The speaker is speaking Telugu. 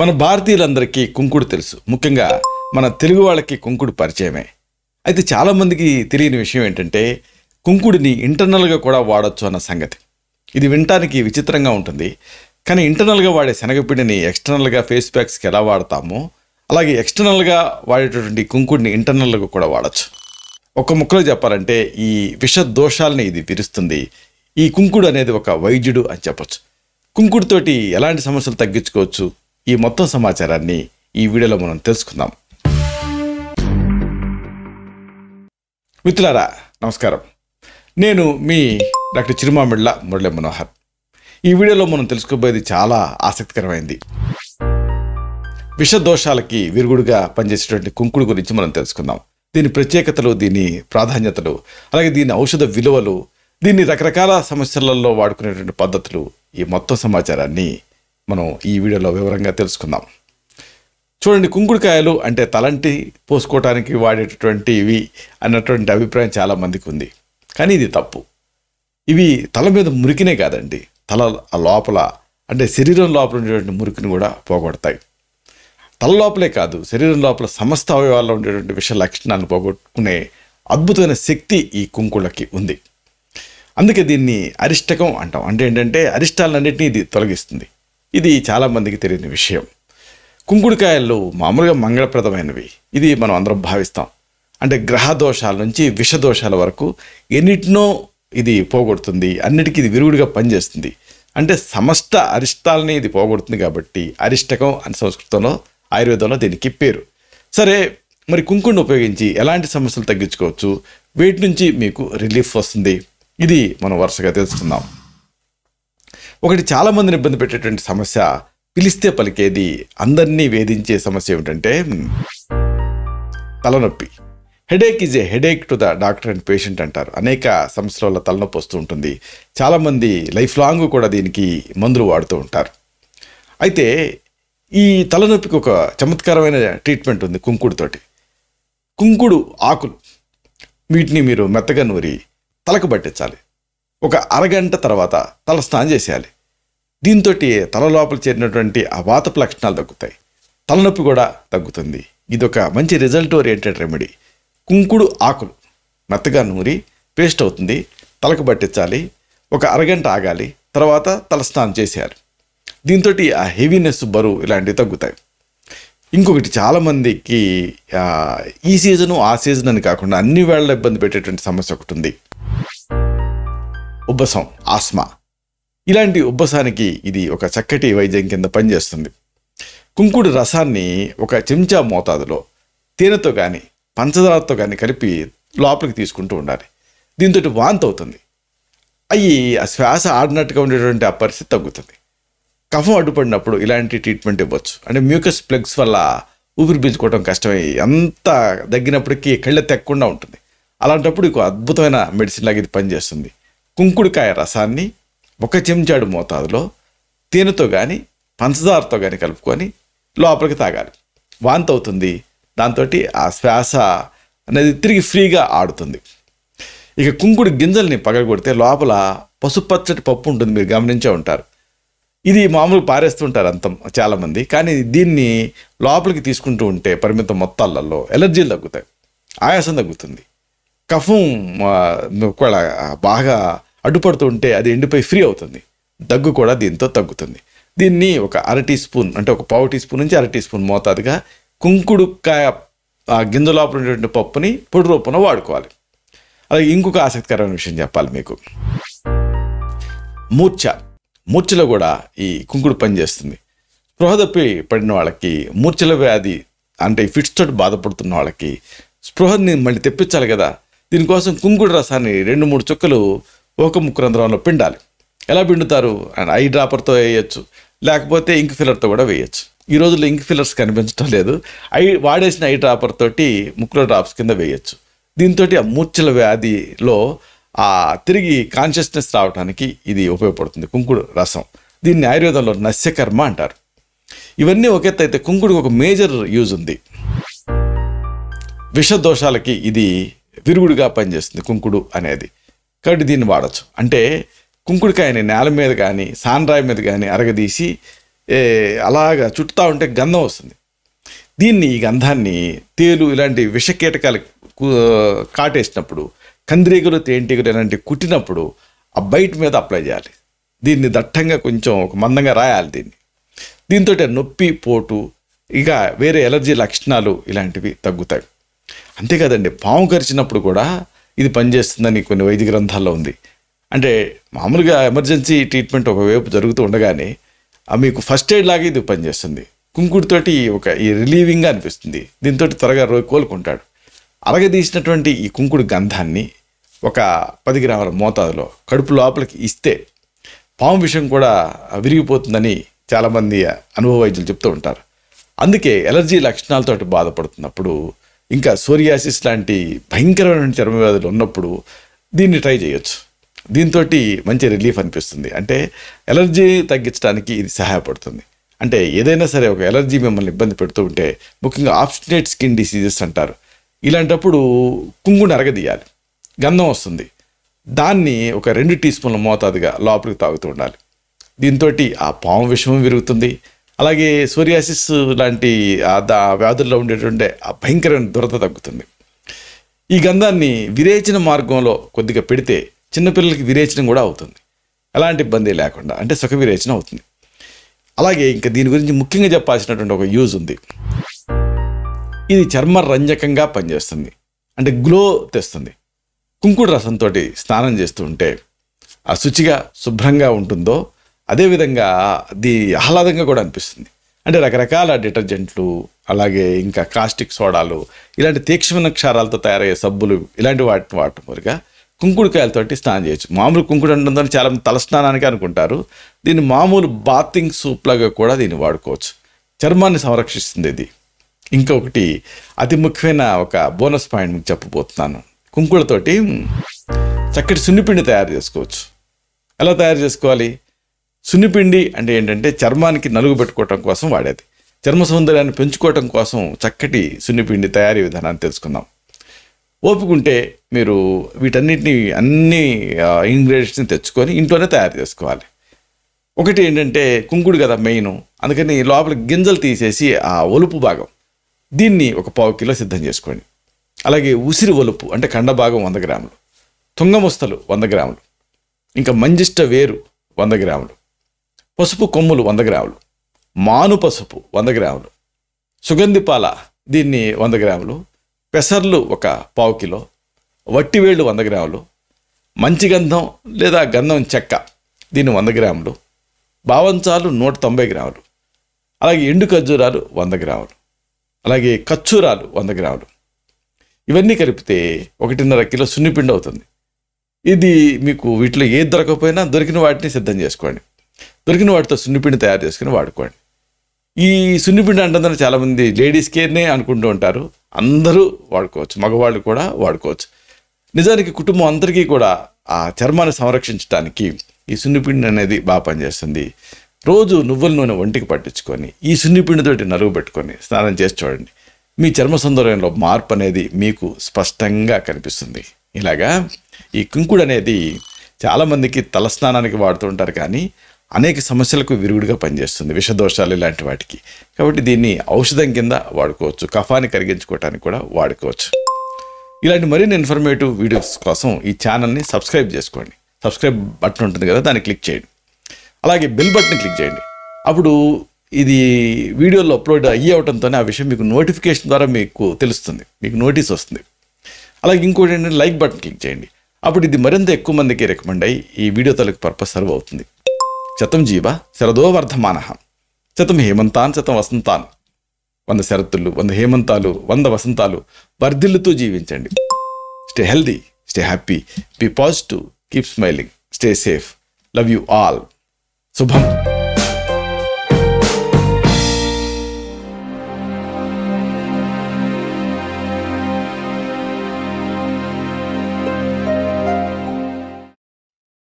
మన భారతీయులందరికీ కుంకుడు తెలుసు ముఖ్యంగా మన తెలుగు వాళ్ళకి కుంకుడు పరిచయమే అయితే చాలామందికి తెలియని విషయం ఏంటంటే కుంకుడిని ఇంటర్నల్గా కూడా వాడచ్చు అన్న సంగతి ఇది వినటానికి విచిత్రంగా ఉంటుంది కానీ ఇంటర్నల్గా వాడే శనగపిండిని ఎక్స్టర్నల్గా ఫేస్ ప్యాక్స్కి ఎలా వాడతామో అలాగే ఎక్స్టర్నల్గా వాడేటటువంటి కుంకుడిని ఇంటర్నల్గా కూడా వాడచ్చు ఒక ముక్కలో చెప్పాలంటే ఈ విష దోషాలని ఇది తీరుస్తుంది ఈ కుంకుడు అనేది ఒక వైద్యుడు అని చెప్పచ్చు కుంకుడుతోటి ఎలాంటి సమస్యలు తగ్గించుకోవచ్చు ఈ మొత్తం సమాచారాన్ని ఈ వీడియోలో మనం తెలుసుకుందాం మిత్రులారా నమస్కారం నేను మీ డాక్టర్ చిరుమామిళ్ళ మురళి మనోహర్ ఈ వీడియోలో మనం తెలుసుకోబోయేది చాలా ఆసక్తికరమైంది విషదోషాలకి విరుగుడుగా పనిచేసేటువంటి కుంకుడు గురించి మనం తెలుసుకుందాం దీని ప్రత్యేకతలు దీని ప్రాధాన్యతలు అలాగే దీని ఔషధ విలువలు దీన్ని రకరకాల సమస్యలలో వాడుకునేటువంటి పద్ధతులు ఈ మొత్తం సమాచారాన్ని మనం ఈ వీడియోలో వివరంగా తెలుసుకుందాం చూడండి కుంకుడుకాయలు అంటే తలంటి పోసుకోవటానికి వాడేటటువంటి ఇవి అన్నటువంటి అభిప్రాయం చాలామందికి ఉంది కానీ ఇది తప్పు ఇవి తల మీద మురికినే కాదండి తల లోపల అంటే శరీరం లోపల ఉండేటువంటి మురికిని కూడా పోగొడతాయి తల లోపలే కాదు శరీరం లోపల సమస్త అవయవాల్లో ఉండేటువంటి విష లక్షణాలను పోగొట్టుకునే అద్భుతమైన శక్తి ఈ కుంకుళ్ళకి ఉంది అందుకే దీన్ని అరిష్టకం అంటాం అంటే ఏంటంటే అరిష్టాలన్నింటినీ ఇది తొలగిస్తుంది ఇది చాలామందికి తెలియని విషయం కుంకుడుకాయలు మామూలుగా మంగళప్రదమైనవి ఇది మనం అందరం భావిస్తాం అంటే గ్రహ దోషాల నుంచి విషదోషాల వరకు ఎన్నిటినో ఇది పోగొడుతుంది అన్నిటికీ ఇది విరుగుడిగా పనిచేస్తుంది అంటే సమస్త అరిష్టాలని ఇది పోగొడుతుంది కాబట్టి అరిష్టకం అని సంస్కృతంలో ఆయుర్వేదంలో దీనికి పేరు సరే మరి కుంకుడిని ఉపయోగించి ఎలాంటి సమస్యలు తగ్గించుకోవచ్చు వీటి నుంచి మీకు రిలీఫ్ వస్తుంది ఇది మనం వరుసగా తెలుసుకుందాం ఒకటి చాలామందిని ఇబ్బంది పెట్టేటువంటి సమస్య పిలిస్తే పలికేది అందరినీ వేధించే సమస్య ఏమిటంటే తలనొప్పి headache is a headache to the doctor and patient అంటారు అనేక సమస్యల వల్ల తలనొప్పి వస్తూ ఉంటుంది చాలామంది లైఫ్ లాంగ్ కూడా దీనికి మందులు వాడుతూ ఉంటారు అయితే ఈ తలనొప్పికి ఒక చమత్కారమైన ట్రీట్మెంట్ ఉంది కుంకుడుతోటి కుంకుడు ఆకులు వీటిని మీరు మెత్తగా నూరి తలకు పట్టించాలి ఒక అరగంట తర్వాత తల స్నానం చేసేయాలి దీంతో తల లోపల చేరినటువంటి ఆ వాతపు లక్షణాలు తగ్గుతాయి తలనొప్పి కూడా తగ్గుతుంది ఇదొక మంచి రిజల్ట్ ఓరియంటెడ్ రెమెడీ కుంకుడు ఆకులు మెత్తగా నూరి పేస్ట్ అవుతుంది తలకు పట్టించాలి ఒక అరగంట ఆగాలి తర్వాత తల స్నానం చేసేయాలి దీంతో ఆ హెవీనెస్ బరువు ఇలాంటివి తగ్గుతాయి ఇంకొకటి చాలామందికి ఈ సీజను ఆ సీజన్ అని కాకుండా అన్ని వేళ్ళ ఇబ్బంది పెట్టేటువంటి సమస్య ఒకటి ఉంది ఉబ్బసం ఆస్మా ఇలాంటి ఉబ్బసానికి ఇది ఒక చక్కటి వైద్యం కింద పనిచేస్తుంది కుంకుడు రసాన్ని ఒక చెంచా మోతాదులో తేనెతో కానీ పంచదారతో కానీ కలిపి లోపలికి తీసుకుంటూ ఉండాలి దీంతో వాంతి అవుతుంది అయ్యి ఆ శ్వాస ఆడినట్టుగా ఉండేటువంటి ఆ పరిస్థితి తగ్గుతుంది కఫం అడ్డుపడినప్పుడు ఇలాంటి ట్రీట్మెంట్ ఇవ్వచ్చు అంటే మ్యూకస్ ప్లగ్స్ వల్ల ఊపిరి పీల్చుకోవడం కష్టమై ఎంత తగ్గినప్పటికీ కళ్ళ తెక్కకుండా ఉంటుంది అలాంటప్పుడు ఇక అద్భుతమైన మెడిసిన్ లాగా ఇది పనిచేస్తుంది కుంకుడుకాయ రసాన్ని ఒక చెంచాడు మోతాదులో తేనెతో కానీ పంచదారతో కానీ కలుపుకొని లోపలికి తాగాలి వాంతి అవుతుంది దాంతో ఆ శ్వాస అనేది తిరిగి ఫ్రీగా ఆడుతుంది ఇక కుంకుడు గింజల్ని పగలగొడితే లోపల పసుపచ్చటి పప్పు ఉంటుంది మీరు గమనించే ఉంటారు ఇది మామూలు పారేస్తుంటారు అంత చాలామంది కానీ దీన్ని లోపలికి తీసుకుంటూ ఉంటే పరిమిత మొత్తాలలో ఎలర్జీలు తగ్గుతాయి ఆయాసం తగ్గుతుంది కఫం కూడా బాగా అడ్డుపడుతూ ఉంటే అది ఎండిపోయి ఫ్రీ అవుతుంది దగ్గు కూడా దీంతో తగ్గుతుంది దీన్ని ఒక అర టీ స్పూన్ అంటే ఒక పావు టీ స్పూన్ నుంచి అర టీ స్పూన్ మోతాదుగా కుంకుడుకాయ గింజలోపల లోపల ఉండేటువంటి పప్పుని పొడి రూపంలో వాడుకోవాలి అలాగే ఇంకొక ఆసక్తికరమైన విషయం చెప్పాలి మీకు మూర్ఛ మూర్ఛలో కూడా ఈ కుంకుడు పనిచేస్తుంది చేస్తుంది తప్పి పడిన వాళ్ళకి మూర్ఛల వ్యాధి అంటే ఫిట్స్ తోటి బాధపడుతున్న వాళ్ళకి స్పృహని మళ్ళీ తెప్పించాలి కదా దీనికోసం కుంకుడు రసాన్ని రెండు మూడు చుక్కలు ఒక ముక్కు రంధ్రంలో పిండాలి ఎలా పిండుతారు అండ్ ఐ డ్రాపర్తో వేయచ్చు లేకపోతే ఇంక్ ఫిల్లర్తో కూడా వేయచ్చు ఈ రోజుల్లో ఇంక్ ఫిల్లర్స్ కనిపించడం లేదు ఐ వాడేసిన ఐ డ్రాపర్ తోటి ముక్కులో డ్రాప్స్ కింద వేయచ్చు దీంతో ఆ మూర్చల వ్యాధిలో ఆ తిరిగి కాన్షియస్నెస్ రావడానికి ఇది ఉపయోగపడుతుంది కుంకుడు రసం దీన్ని ఆయుర్వేదంలో నస్యకర్మ అంటారు ఇవన్నీ ఒకెత్త అయితే కుంకుడికి ఒక మేజర్ యూజ్ ఉంది విష దోషాలకి ఇది విరుగుడుగా పనిచేస్తుంది కుంకుడు అనేది కాబట్టి దీన్ని వాడచ్చు అంటే కుంకుడికాయని నేల మీద కానీ సాన్రాయి మీద కానీ అరగదీసి అలాగా చుట్టుతా ఉంటే గంధం వస్తుంది దీన్ని ఈ గంధాన్ని తేలు ఇలాంటి విష కీటకాలు కాటేసినప్పుడు కందిరీగలు తేంటిగులు ఇలాంటివి కుట్టినప్పుడు ఆ బయట మీద అప్లై చేయాలి దీన్ని దట్టంగా కొంచెం ఒక మందంగా రాయాలి దీన్ని దీంతో నొప్పి పోటు ఇక వేరే ఎలర్జీ లక్షణాలు ఇలాంటివి తగ్గుతాయి అంతేకాదండి పాము కరిచినప్పుడు కూడా ఇది పనిచేస్తుందని కొన్ని వైద్య గ్రంథాల్లో ఉంది అంటే మామూలుగా ఎమర్జెన్సీ ట్రీట్మెంట్ ఒకవైపు జరుగుతూ ఉండగానే మీకు ఫస్ట్ ఎయిడ్ లాగా ఇది పనిచేస్తుంది కుంకుడుతోటి ఒక ఈ రిలీవింగ్గా అనిపిస్తుంది దీంతో త్వరగా రోగి కోలుకుంటాడు తీసినటువంటి ఈ కుంకుడు గంధాన్ని ఒక పది గ్రాముల మోతాదులో కడుపు లోపలికి ఇస్తే పాము విషయం కూడా విరిగిపోతుందని చాలామంది అనుభవ వైద్యులు చెప్తూ ఉంటారు అందుకే ఎలర్జీ లక్షణాలతోటి బాధపడుతున్నప్పుడు ఇంకా సోరియాసిస్ లాంటి భయంకరమైన చర్మ వ్యాధులు ఉన్నప్పుడు దీన్ని ట్రై చేయొచ్చు దీంతో మంచి రిలీఫ్ అనిపిస్తుంది అంటే ఎలర్జీ తగ్గించడానికి ఇది సహాయపడుతుంది అంటే ఏదైనా సరే ఒక ఎలర్జీ మిమ్మల్ని ఇబ్బంది పెడుతూ ఉంటే ముఖ్యంగా ఆబ్స్టినేట్ స్కిన్ డిసీజెస్ అంటారు ఇలాంటప్పుడు కుంగుని అరగదీయాలి గంధం వస్తుంది దాన్ని ఒక రెండు టీ స్పూన్ల మోతాదుగా లోపలికి తాగుతూ ఉండాలి దీంతో ఆ పాము విషమం విరుగుతుంది అలాగే సోరియాసిస్ లాంటి వ్యాధుల్లో ఉండేటువంటి భయంకరమైన దురద తగ్గుతుంది ఈ గంధాన్ని విరేచన మార్గంలో కొద్దిగా పెడితే చిన్నపిల్లలకి విరేచనం కూడా అవుతుంది ఎలాంటి ఇబ్బంది లేకుండా అంటే సుఖ విరేచన అవుతుంది అలాగే ఇంకా దీని గురించి ముఖ్యంగా చెప్పాల్సినటువంటి ఒక యూజ్ ఉంది ఇది చర్మ రంజకంగా పనిచేస్తుంది అంటే గ్లో తెస్తుంది కుంకుడు రసంతో స్నానం చేస్తూ ఉంటే ఆ శుచిగా శుభ్రంగా ఉంటుందో అదేవిధంగా అది ఆహ్లాదంగా కూడా అనిపిస్తుంది అంటే రకరకాల డిటర్జెంట్లు అలాగే ఇంకా కాస్టిక్ సోడాలు ఇలాంటి తీక్షణ క్షారాలతో తయారయ్యే సబ్బులు ఇలాంటి వాటిని వాడటం వరకు కుంకుడుకాయలతో స్నానం చేయొచ్చు మామూలు కుంకుడు ఉండదని చాలా తల స్నానానికి అనుకుంటారు దీన్ని మామూలు బాతింగ్ సూప్లాగా కూడా దీన్ని వాడుకోవచ్చు చర్మాన్ని సంరక్షిస్తుంది ఇది ఇంకొకటి అతి ముఖ్యమైన ఒక బోనస్ పాయింట్ మీకు చెప్పబోతున్నాను కుంకుడుతోటి చక్కటి సున్నిపిండి తయారు చేసుకోవచ్చు ఎలా తయారు చేసుకోవాలి సున్నిపిండి అంటే ఏంటంటే చర్మానికి నలుగు పెట్టుకోవటం కోసం వాడేది చర్మ సౌందర్యాన్ని పెంచుకోవటం కోసం చక్కటి సున్నిపిండి తయారీ విధానాన్ని తెలుసుకుందాం ఓపుకుంటే మీరు వీటన్నిటిని అన్ని ఇంగ్రీడియంట్స్ని తెచ్చుకొని ఇంట్లోనే తయారు చేసుకోవాలి ఒకటి ఏంటంటే కుంకుడు కదా మెయిన్ అందుకని లోపల గింజలు తీసేసి ఆ ఒలుపు భాగం దీన్ని ఒక పావు కిలో సిద్ధం చేసుకోండి అలాగే ఉసిరి ఒలుపు అంటే కండ భాగం వంద గ్రాములు ముస్తలు వంద గ్రాములు ఇంకా మంజిష్ట వేరు వంద గ్రాములు పసుపు కొమ్ములు వంద గ్రాములు మాను పసుపు వంద గ్రాములు సుగంధిపాల దీన్ని వంద గ్రాములు పెసర్లు ఒక పావు కిలో వట్టివేళ్ళు వంద గ్రాములు మంచి గంధం లేదా గంధం చెక్క దీన్ని వంద గ్రాములు భావంచాలు నూట తొంభై గ్రాములు అలాగే ఎండు ఖర్జూరాలు వంద గ్రాములు అలాగే ఖర్జూరాలు వంద గ్రాములు ఇవన్నీ కలిపితే ఒకటిన్నర కిలో సున్నిపిండి అవుతుంది ఇది మీకు వీటిలో ఏది దొరకకపోయినా దొరికిన వాటిని సిద్ధం చేసుకోండి దొరికిన వాటితో సున్నిపిండి తయారు చేసుకుని వాడుకోండి ఈ సున్నిపిండి అంటే చాలామంది లేడీస్ కేర్నే అనుకుంటూ ఉంటారు అందరూ వాడుకోవచ్చు మగవాళ్ళు కూడా వాడుకోవచ్చు నిజానికి కుటుంబం అందరికీ కూడా ఆ చర్మాన్ని సంరక్షించడానికి ఈ సున్నిపిండి అనేది బాగా పనిచేస్తుంది రోజు నువ్వుల నూనె ఒంటికి పట్టించుకొని ఈ సున్నిపిండితోటి నరువు పెట్టుకొని స్నానం చేసి చూడండి మీ చర్మ సౌందర్యంలో మార్పు అనేది మీకు స్పష్టంగా కనిపిస్తుంది ఇలాగా ఈ కుంకుడు అనేది చాలామందికి తల స్నానానికి వాడుతుంటారు కానీ అనేక సమస్యలకు విరుగుడుగా పనిచేస్తుంది విషదోషాలు ఇలాంటి వాటికి కాబట్టి దీన్ని ఔషధం కింద వాడుకోవచ్చు కఫాన్ని కరిగించుకోవటానికి కూడా వాడుకోవచ్చు ఇలాంటి మరిన్ని ఇన్ఫర్మేటివ్ వీడియోస్ కోసం ఈ ఛానల్ని సబ్స్క్రైబ్ చేసుకోండి సబ్స్క్రైబ్ బటన్ ఉంటుంది కదా దాన్ని క్లిక్ చేయండి అలాగే బెల్ బటన్ క్లిక్ చేయండి అప్పుడు ఇది వీడియోలో అప్లోడ్ అయ్యి అవడంతోనే ఆ విషయం మీకు నోటిఫికేషన్ ద్వారా మీకు తెలుస్తుంది మీకు నోటీస్ వస్తుంది అలాగే ఇంకోటి ఏంటంటే లైక్ బటన్ క్లిక్ చేయండి అప్పుడు ఇది మరింత ఎక్కువ మందికి రికమెండ్ అయ్యి ఈ వీడియో తలకు పర్పస్ సర్వ్ అవుతుంది శతం జీవ శరదో వర్ధమాన శతం హేమంతాన్ శతం వసంతాన్ వంద శరత్తులు వంద హేమంతాలు వంద వసంతాలు వర్ధిల్లుతూ జీవించండి stay healthy stay happy be positive keep smiling stay safe love you all శుభం